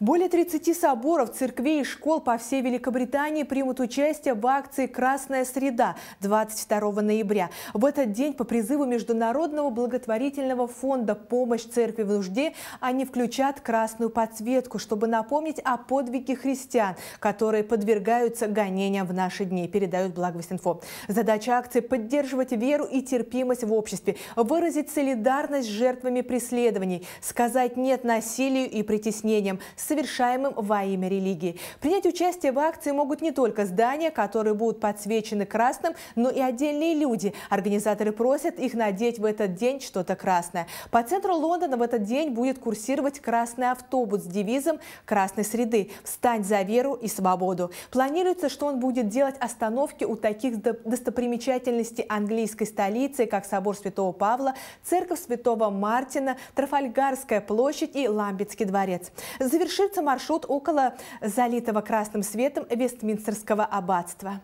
Более 30 соборов, церквей и школ по всей Великобритании примут участие в акции «Красная среда» 22 ноября. В этот день по призыву Международного благотворительного фонда «Помощь церкви в нужде» они включат красную подсветку, чтобы напомнить о подвиге христиан, которые подвергаются гонениям в наши дни, передают Благовестинфо. Задача акции – поддерживать веру и терпимость в обществе, выразить солидарность с жертвами преследований, сказать «нет» насилию и притеснениям, совершаемым во имя религии. Принять участие в акции могут не только здания, которые будут подсвечены красным, но и отдельные люди. Организаторы просят их надеть в этот день что-то красное. По центру Лондона в этот день будет курсировать красный автобус с девизом «Красной среды. Встань за веру и свободу». Планируется, что он будет делать остановки у таких достопримечательностей английской столицы, как собор Святого Павла, церковь Святого Мартина, Трафальгарская площадь и Ламбетский дворец. Завершение завершится маршрут около залитого красным светом Вестминстерского аббатства.